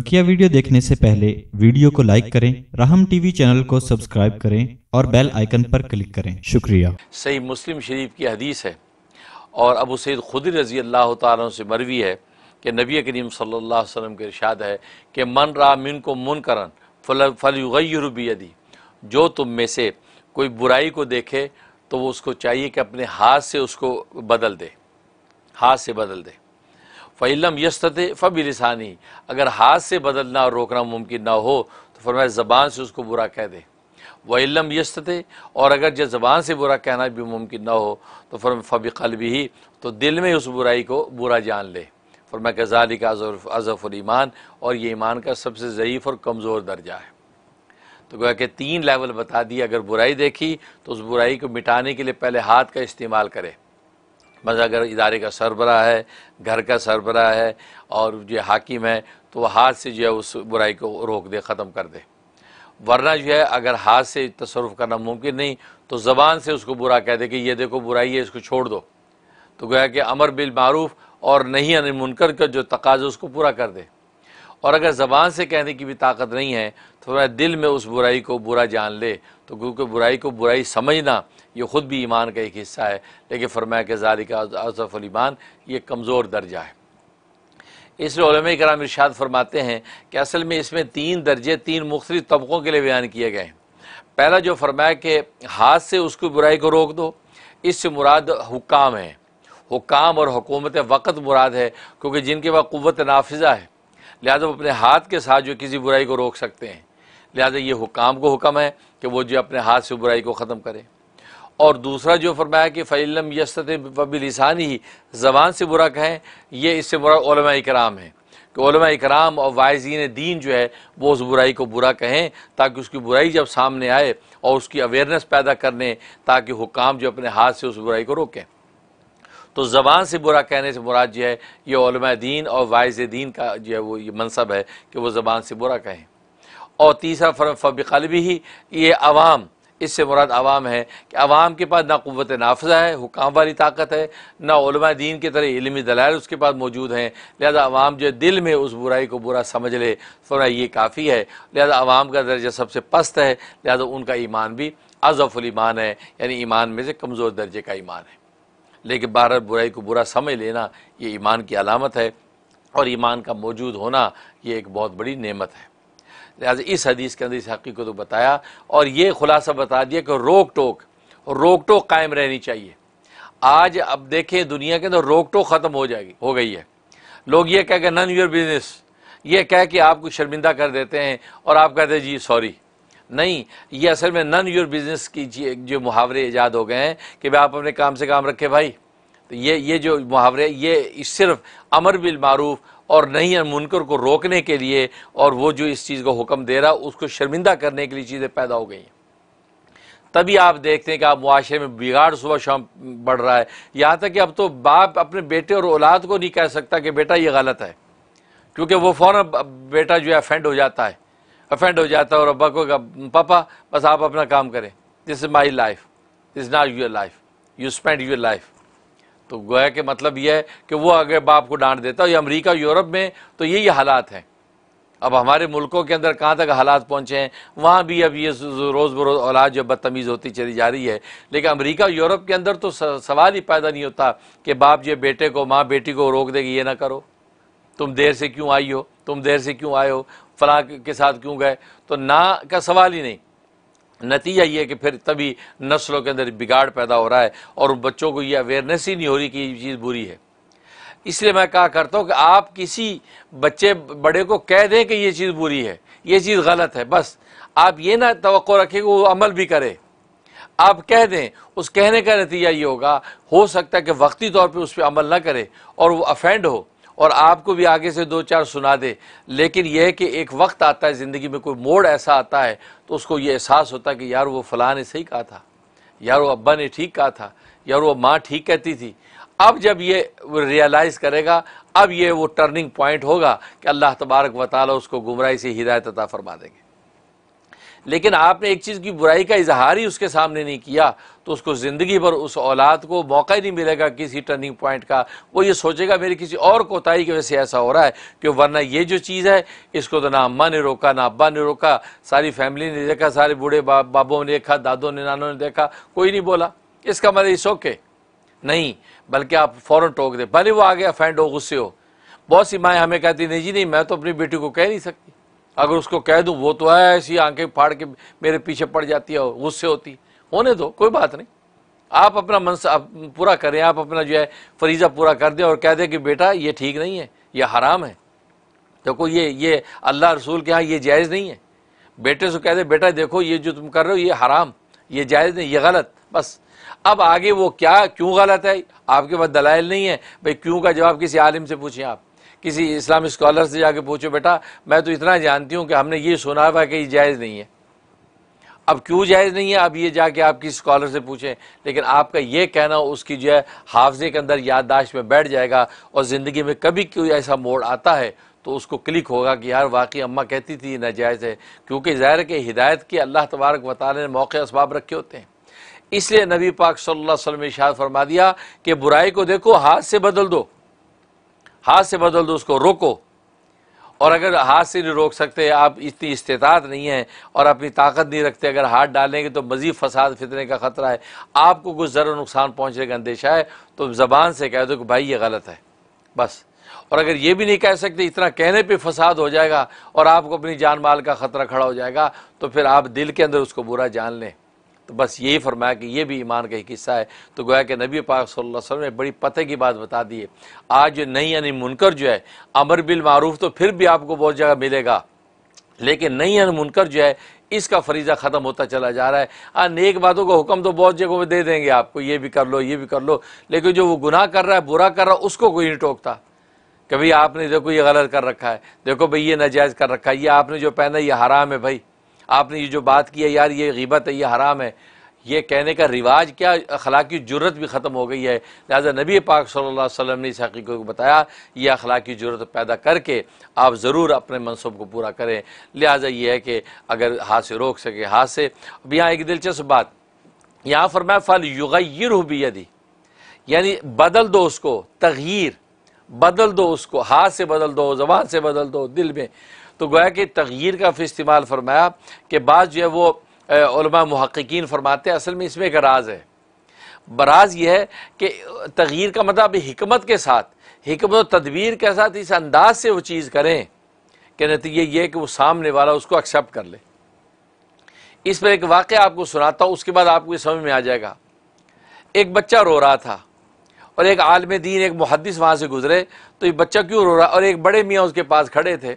बकिया वीडियो देखने से पहले वीडियो को लाइक करें राहम टीवी चैनल को सब्सक्राइब करें और बेल आइकन पर क्लिक करें शुक्रिया सही मुस्लिम शरीफ की हदीस है और अबू सैद खुद रजी अल्लाह तु से मरवी है कि नबी करीम सल्ला वसम के इरशाद है कि मन रा मिन को मुन करन फल यदि जो तुम में से कोई बुराई को देखे तो वो उसको चाहिए कि अपने हाथ से उसको बदल दे हाथ से बदल दे फ़ैलम यस्त फ़बी लिसानी अगर हाथ से बदलना और रोकना मुमकिन ना हो तो फरमाए ज़बान से उसको बुरा कह दे यस्त थे और अगर जब ज़बान से बुरा कहना भी मुमकिन ना हो तो फरम फ़बी कलबी ही तो दिल में उस बुराई को बुरा जान ले फरमा गजाली का अज़फ़ुल ईमान और ये ईमान का सबसे ज़यीफ़ और कमज़ोर दर्जा है तो गोया कि तीन लेवल बता दिए अगर बुराई देखी तो उस बुराई को मिटाने के लिए पहले हाथ का इस्तेमाल करें अगर इदारे का सरबरा है घर का सरबरा है और जो हाकिम है तो वह हाथ से जो है उस बुराई को रोक दे ख़त्म कर दे वरना जो है अगर हाथ से तसरफ करना मुमकिन नहीं तो ज़बान से उसको बुरा कह दे कि ये देखो बुराई है इसको छोड़ दो तो गोया कि अमर बिल मारूफ और नहीं अनिल मुनकर का जो तकाज उसको पूरा कर दे और अगर ज़बान से कहने की भी ताकत नहीं है तो दिल में उस बुराई को बुरा जान ले तो क्योंकि बुराई को बुराई समझना ये ख़ुद भी ईमान का एक हिस्सा है लेकिन फरमाया के जारी का ईमान ये कमज़ोर दर्जा है इसलिए कराम इर्शाद फरमाते हैं कि असल में इसमें तीन दर्जे तीन मुख्तलि तबकों के लिए बयान किए गए हैं पहला जो फरमाया कि हाथ से उसकी बुराई को रोक दो इससे मुराद हुकाम है हुकाम और हुकूमत वक़्त मुराद है क्योंकि जिनके पास क़वत नाफिजा है लिहाजा वो अपने हाथ के साथ जो किसी बुराई को रोक सकते हैं लिहाजा ये हुकाम को हुक्म है कि वो जो अपने हाथ से बुराई को ख़त्म करें और दूसरा जो फरमाया कि फ़ैलम यसत वबिलसानी ही ज़बान से बुरा कहें ये इससे बुरा इकराम है कि इकराम और वायजीन दीन जो है वो उस बुराई को बुरा कहें ताकि उसकी बुराई जब सामने आए और उसकी अवेयरनेस पैदा करने ताकि हुकाम जो अपने हाथ से उस बुराई को रोकें तो ज़बान से बुरा कहने से मुराद जो है ये दीन और वायज दीन का जो है वो ये मनसब है कि वह ज़बान से बुरा कहें और तीसरा फ़बिकल भी ही ये आवाम इससे मुराद आवाम है कि आवाम के पास ना क़वत नाफजा है हुकाम वाली ताकत है ना दीन की तरह इलमी दलाल उसके पास मौजूद हैं लिहाजा आवाम जो दिल में उस बुराई को बुरा समझ ले फरमा ये काफ़ी है लिहाजा आवाम का दर्जा सबसे पस्त है लिहाजा उनका ईमान भी ईमान है यानी ईमान में से कमज़ोर दर्जे का ईमान है लेकिन बारह बुराई को बुरा समझ लेना ये ईमान की अलामत है और ईमान का मौजूद होना ये एक बहुत बड़ी नमत है लिहाजा इस हदीस के अंदर इस हकी को तो बताया और ये खुलासा बता दिया कि रोक टोक रोक टोक कायम रहनी चाहिए आज अब देखें दुनिया के अंदर रोक टोक ख़त्म हो जाएगी हो गई है लोग ये कह के नन योर बिजनेस ये कह के आपको शर्मिंदा कर देते हैं और आप कहते हैं जी सॉरी नहीं ये असल में नन योर बिजनेस की जो मुहावरे ईजाद हो गए हैं कि भाई आप अपने काम से काम रखें भाई तो ये ये जो मुहावरे ये सिर्फ अमर बिल मारूफ और नहीं मुनकर को रोकने के लिए और वो जो इस चीज़ का हुक्म दे रहा उसको शर्मिंदा करने के लिए चीज़ें पैदा हो गई हैं तभी आप देखते हैं कि आप मुआरे में बिगाड़ सुबह शाम बढ़ रहा है यहाँ तक कि अब तो बाप अपने बेटे और औलाद को नहीं कह सकता कि बेटा ये गलत है क्योंकि वो फ़ौर बेटा जो है अफेंड हो जाता है अफेंड हो जाता है और अब्बा को पापा बस आप अपना काम करें this is my life this not your life you spend your life तो गोया के मतलब यह है कि वो अगर बाप को डांट देता ये अमेरिका यूरोप में तो यही हालात हैं अब हमारे मुल्कों के अंदर कहाँ तक हालात पहुँचे हैं वहाँ भी अब ये रोज़ बरोज़ औलाद जो बदतमीज़ होती चली जा रही है लेकिन अमेरिका यूरोप के अंदर तो सवाल ही पैदा नहीं होता कि बाप ये बेटे को माँ बेटी को रोक देगी ये ना करो तुम देर से क्यों आई हो तुम देर से क्यों आए हो फलां के साथ क्यों गए तो ना का सवाल ही नहीं नतीजा ये कि फिर तभी नस्लों के अंदर बिगाड़ पैदा हो रहा है और बच्चों को ये अवेयरनेस ही नहीं हो रही कि ये चीज़ बुरी है इसलिए मैं कहा करता हूँ कि आप किसी बच्चे बड़े को कह दें कि ये चीज़ बुरी है ये चीज़ गलत है बस आप ये ना तो रखें कि वो अमल भी करे आप कह दें उस कहने का नतीजा ये होगा हो सकता है कि वक्ती तौर पे उस पर अमल ना करे और वो अफेंड हो और आपको भी आगे से दो चार सुना दे लेकिन यह कि एक वक्त आता है ज़िंदगी में कोई मोड़ ऐसा आता है तो उसको ये एहसास होता है कि यार वो फ़लाँ ने सही कहा था यार वो अब्बा ने ठीक कहा था यार वो माँ ठीक कहती थी अब जब ये रियलाइज़ करेगा अब ये वो टर्निंग पॉइंट होगा कि अल्लाह तबारक व वाली उसको गुमराही से हिदायत अता फरमा देंगे लेकिन आपने एक चीज़ की बुराई का इजहार ही उसके सामने नहीं किया तो उसको ज़िंदगी भर उस औलाद को मौका ही नहीं मिलेगा किसी टर्निंग पॉइंट का वो ये सोचेगा मेरी किसी और कोताही की वजह से ऐसा हो रहा है कि वरना ये जो चीज़ है इसको तो ना अम्मा ने रोका ना अब्बा ने रोका सारी फैमिली ने देखा सारे बूढ़े बाबों ने देखा दादों ने नानों ने देखा कोई नहीं बोला इसका मतलब इस ओके नहीं बल्कि आप फ़ौर टोक दे भले वो आगे अफेंड हो गुस्से हो बहुत सी माएँ हमें कहती नहीं जी नहीं मैं तो अपनी बेटी को कह नहीं सकती अगर उसको कह दूं वो तो है ऐसी आंखें फाड़ के मेरे पीछे पड़ जाती है गुस्से होती होने दो कोई बात नहीं आप अपना मन पूरा करें आप अपना जो है फरीज़ा पूरा कर दें और कह दें कि बेटा ये ठीक नहीं है ये हराम है देखो ये ये अल्लाह रसूल के यहाँ ये जायज़ नहीं है बेटे से कह दे बेटा देखो ये जो तुम कर रहे हो ये हराम ये जायज़ नहीं ये गलत बस अब आगे वो क्या क्यों गलत है आपके पास दलाइल नहीं है भाई क्यों का जवाब किसी आलिम से पूछें आप किसी इस्लाम स्कॉलर से जाके पूछो बेटा मैं तो इतना जानती हूँ कि हमने ये सुना हुआ कि ये जायज़ नहीं है अब क्यों जायज़ नहीं है अब ये जाके आप किसी स्कॉलर से पूछें लेकिन आपका ये कहना उसकी जो है हाफजे के अंदर याददाश्त में बैठ जाएगा और ज़िंदगी में कभी कोई ऐसा मोड़ आता है तो उसको क्लिक होगा कि यार वाकई अम्मा कहती थी नाजायज़ है क्योंकि ज़ाहिर के हिदायत की अल्लाह तबारक वाले ने मौके इसबाब रखे होते हैं इसलिए नबी पाक सल्लल्लाहु अलैहि वसल्लम ने शाद फरमा दिया कि बुराई को देखो हाथ से बदल दो हाथ से बदल दो उसको रोको और अगर हाथ से नहीं रोक सकते आप इतनी इस्तात नहीं है और अपनी ताकत नहीं रखते अगर हाथ डालेंगे तो मज़ीद फसाद फितने का ख़तरा है आपको कुछ ज़रा नुकसान पहुँचने का अंदेशा है तो ज़बान से कह दो कि भाई ये गलत है बस और अगर ये भी नहीं कह सकते इतना कहने पे फसाद हो जाएगा और आपको अपनी जान माल का ख़तरा खड़ा हो जाएगा तो फिर आप दिल के अंदर उसको बुरा जान लें तो बस यही फरमाया कि ये भी ईमान का एक हिस्सा है तो गोया कि नबी पाक सल्लल्लाहु अलैहि वसल्लम ने बड़ी पते की बात बता दी है आज नहीं यानी मुनकर जो है अमर बिल मारूफ तो फिर भी आपको बहुत जगह मिलेगा लेकिन नहीं यानी मुनकर जो है इसका फरीज़ा ख़त्म होता चला जा रहा है आ नेक बातों का हुक्म तो बहुत जगहों में दे देंगे आपको ये भी कर लो ये भी कर लो लेकिन जो वो गुनाह कर रहा है बुरा कर रहा है उसको कोई नहीं टोकता कि भाई आपने देखो ये गलत कर रखा है देखो भाई ये नाजायज़ कर रखा है ये आपने जो पहना ये हराम है भाई आपने ये जो बात की है यार ये गिबत है ये हराम है ये कहने का रिवाज क्या अखलाकी जरूरत भी ख़त्म हो गई है लिहाजा नबी पाक सल्लल्लाहु अलैहि वसल्लम ने इस हकीकत को बताया ये अखलाकी जरूरत पैदा करके आप ज़रूर अपने मनसूब को पूरा करें लिहाजा ये है कि अगर हाथ से रोक सके हाथ से अब यहाँ एक दिलचस्प बात यहाँ मैं फल युगर भी यदि यानी बदल दो उसको तगीर बदल दो उसको हाथ से बदल दो जबान से बदल दो दिल में तो गोया कि तगीर का फिर इस्तेमाल फरमाया कि बात जो है वो महक्कीन फरमाते हैं असल में इसमें एक राज है बराज यह है कि तगीर का मतलब हमत के साथ हमत तदबीर के साथ इस अंदाज से वो चीज़ करें कि नतीजे ये कि वो सामने वाला उसको एक्सेप्ट कर ले इस पर एक वाक़ आपको सुनाता हूँ उसके बाद आपको समझ में आ जाएगा एक बच्चा रो रहा था और एक आलम दीन एक मुहदस वहाँ से गुजरे तो ये बच्चा क्यों रो रहा और एक बड़े मियाँ उसके पास खड़े थे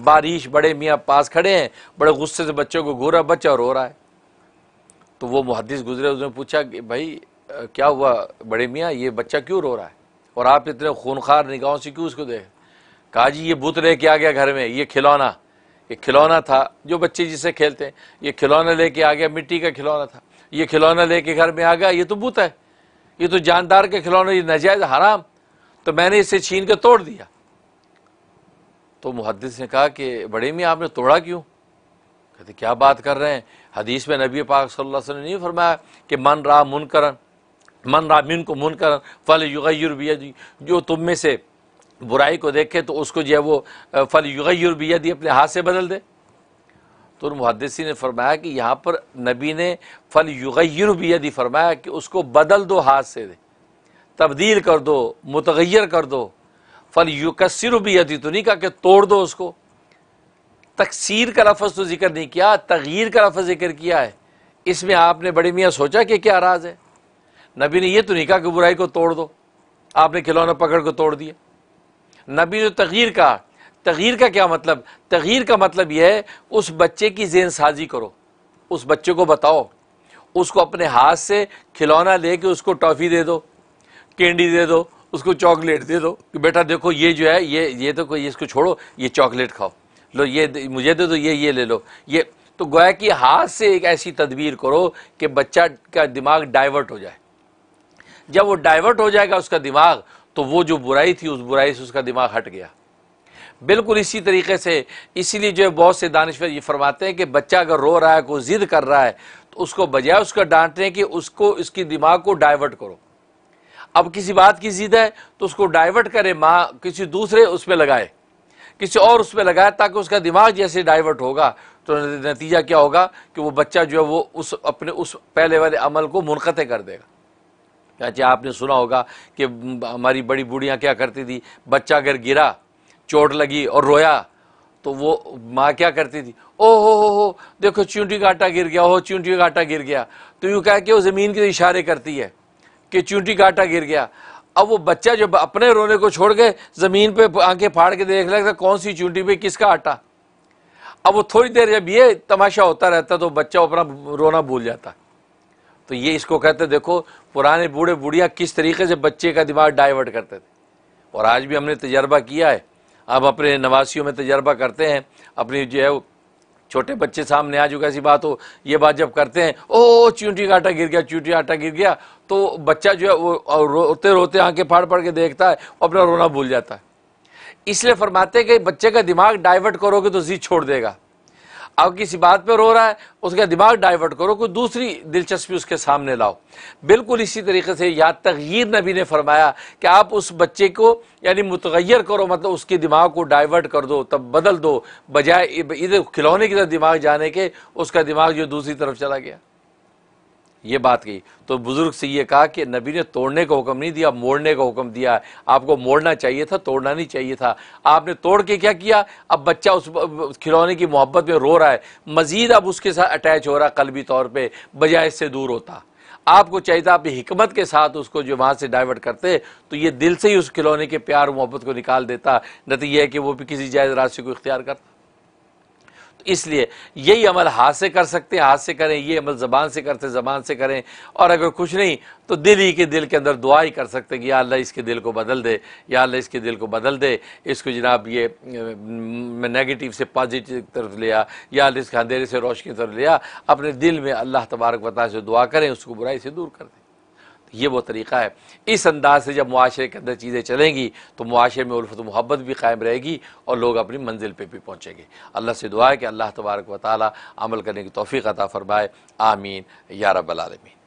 बारिश बड़े मियाँ पास खड़े हैं बड़े गुस्से से बच्चों को गोरा बच्चा रो रहा है तो वो मुहदस गुजरे उसने पूछा कि भाई क्या हुआ बड़े मियाँ ये बच्चा क्यों रो रहा है और आप इतने खूनखार निगाहों से क्यों उसको देख कहा जी ये बुत लेके आ गया घर में ये खिलौना ये खिलौना था जो बच्चे जिसे खेलते हैं ये खिलौना लेके आ गया मिट्टी का खिलौना था ये खिलौना लेके घर में आ गया ये तो बुत है ये तो जानदार के खिलौना ये नजायज़ हराम तो मैंने इसे छीन कर तोड़ दिया तो मुहदस ने कहा कि बड़े मियाँ आपने तोड़ा क्यों कहते क्या बात कर रहे हैं हदीस में नबी पाक सल्लल्लाहु अलैहि वसल्लम ने नहीं फरमाया कि मन रा मुन करन मन रा मिन को मुन करन फल युगैर भी जो तुम में से बुराई को देखे तो उसको जो है वो फल युगैर भी अपने हाथ से बदल दे तो उन मुहदसी ने फरमाया कि यहाँ पर नबी ने फल युगैर भी फरमाया कि उसको बदल दो हाथ से दे तब्दील कर दो मुतगैर कर दो फल युकसर भी यदि तो नहीं कहा कि तोड़ दो उसको तकसीर का लफज तो जिक्र नहीं किया तगीर का लफज जिक्र किया है इसमें आपने बड़े मियाँ सोचा कि क्या राज है नबी ने यह तो नहीं कहा कि बुराई को तोड़ दो आपने खिलौना पकड़ को तोड़ दिया नबी ने तगीर कहा तगीर का क्या मतलब तगीर का मतलब यह है उस बच्चे की जेन साजी करो उस बच्चे को बताओ उसको अपने हाथ से खिलौना ले के उसको टॉफ़ी दे दो कैंडी दे दो उसको चॉकलेट दे दो कि बेटा देखो ये जो है ये ये तो कोई इसको छोड़ो ये चॉकलेट खाओ लो ये मुझे दे दो ये ये ले लो ये तो गोया कि हाथ से एक ऐसी तदबीर करो कि बच्चा का दिमाग डाइवर्ट हो जाए जब वो डाइवर्ट हो जाएगा उसका दिमाग तो वो जो बुराई थी उस बुराई से उसका दिमाग हट गया बिल्कुल इसी तरीके से इसीलिए जो है बहुत से दानश्वर ये फरमाते हैं कि बच्चा अगर रो रहा है कोई ज़िद कर रहा है तो उसको बजाय उसका डांटने की उसको इसकी दिमाग को डाइवर्ट करो अब किसी बात की जिद है तो उसको डाइवर्ट करे माँ किसी दूसरे उस पर लगाए किसी और उस पर लगाए ताकि उसका दिमाग जैसे डाइवर्ट होगा तो नतीजा क्या होगा कि वो बच्चा जो है वो उस अपने उस पहले वाले अमल को मुनक़ कर देगा चाचा आपने सुना होगा कि हमारी बड़ी बूढ़ियाँ क्या करती थी बच्चा अगर गिरा चोट लगी और रोया तो वो माँ क्या करती थी ओ हो हो हो देखो चूंटी का आटा गिर गया ओ चूंटी का आटा गिर गया तो यूँ कह के वो ज़मीन के इशारे करती है कि चूंटी आटा गिर गया अब वो बच्चा जब अपने रोने को छोड़ के ज़मीन पे आंखें फाड़ के देख लगता कौन सी चूंटी पे किसका आटा अब वो थोड़ी देर जब ये तमाशा होता रहता तो बच्चा अपना रोना भूल जाता तो ये इसको कहते देखो पुराने बूढ़े बूढ़िया किस तरीके से बच्चे का दिमाग डाइवर्ट करते थे और आज भी हमने तजर्बा किया है अब अपने नवासियों में तजर्बा करते हैं अपनी जो है छोटे बच्चे सामने आ चुका ऐसी बात हो ये बात जब करते हैं ओ चूंटी का आटा गिर गया चूंटी आटा गिर गया तो बच्चा जो है वो रोते रोते आंखें फाड़ फाड़ के देखता है और अपना रोना भूल जाता है इसलिए फरमाते हैं कि बच्चे का दिमाग डाइवर्ट करोगे तो जी छोड़ देगा अब किसी बात पे रो रहा है उसका दिमाग डाइवर्ट करो कोई दूसरी दिलचस्पी उसके सामने लाओ बिल्कुल इसी तरीके से याद तगीर नबी ने फरमाया कि आप उस बच्चे को यानी मुतगैर करो मतलब उसके दिमाग को डाइवर्ट कर दो तब बदल दो बजाय इधर खिलौने की तरफ दिमाग जाने के उसका दिमाग जो दूसरी तरफ चला गया ये बात कही तो बुज़ुर्ग से ये कहा कि नबी ने तोड़ने का हुक्म नहीं दिया मोड़ने का हुक्म दिया आपको मोड़ना चाहिए था तोड़ना नहीं चाहिए था आपने तोड़ के क्या किया अब बच्चा उस खिलौने की मोहब्बत में रो रहा है मज़ीद अब उसके साथ अटैच हो रहा है कलबी तौर पर बजाय इससे दूर होता आपको चाहिए था आप हमत के साथ उसको जो वहाँ से डाइवर्ट करते तो ये दिल से ही उस खिलौने के प्यार मोहब्बत को निकाल देता नतीजा है कि वो भी किसी जायज़ राशि को इख्तियार करता इसलिए यही अमल हाथ से कर सकते हैं हाथ से करें ये अमल ज़बान से करते ज़बान से करें और अगर कुछ नहीं तो दिल ही के दिल के अंदर दुआ ही कर सकते हैं कि या अल्लाह इसके दिल को बदल दे या अल्लाह इसके दिल को बदल दे इसको जनाब ये नेगेटिव से पॉजिटिव तरफ लिया या अल्लाह इसके अंधेरे से रोशनी तरफ लिया अपने दिल में अल्लाह तबारक बता से दुआ करें उसको बुराई से दूर कर दें ये वो तरीक़ा है इस अंदाज से जब मुआरे के अंदर चीज़ें चलेंगी तो मुआरे में उल्फत मोहब्बत भी कायम रहेगी और लोग अपनी मंजिल पर भी पहुँचेंगे अल्लाह से दुआ है कि अल्लाह तबारक वाली अमल करने की तोफ़ी अता फ़रमाए आमीन या रबालमीन